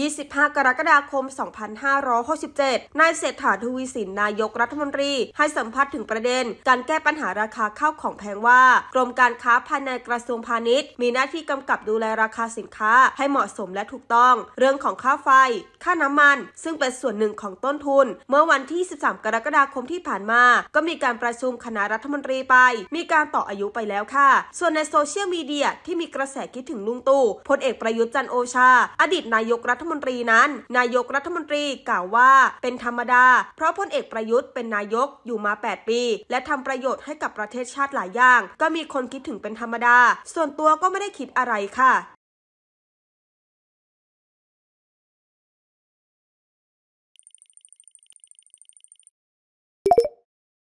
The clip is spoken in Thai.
25 กรกฎาคม 2567นายเศรษฐาทวีสินนายกรัฐมนตรี ให้สัมภาษณ์ถึงประเด็นการแก้ปัญหาราคาข้าวของแพงว่า กรมการค้าภายในกระทรวงพาณิชย์ มีหน้าที่กำกับดูแลราคาสินค้าให้เหมาะสมและถูกต้อง เรื่องของค่าไฟค่าน้ำมัน ซึ่งเป็นส่วนหนึ่งของต้นทุน เมื่อวันที่ 13 กรกฎาคมที่ผ่านมาก็มีการประชุมคณะรัฐมนตรีไป มีการต่ออายุไปแล้วค่ะ ส่วนในโซเชียลมีเดียที่มีกระแสคิดถึงลุงตู่พลเอกประยุทธ์จันโอชา อดีตนายกรัฐฐมนตรีนั้น นายกรัฐมนตรีกล่าวว่าเป็นธรรมดา เพราะพลเอกประยุทธ์เป็นนายกอยู่มา 8 ปี และทำประโยชน์ให้กับประเทศชาติหลายอย่าง ก็มีคนคิดถึงเป็นธรรมดา ส่วนตัวก็ไม่ได้คิดอะไรค่ะ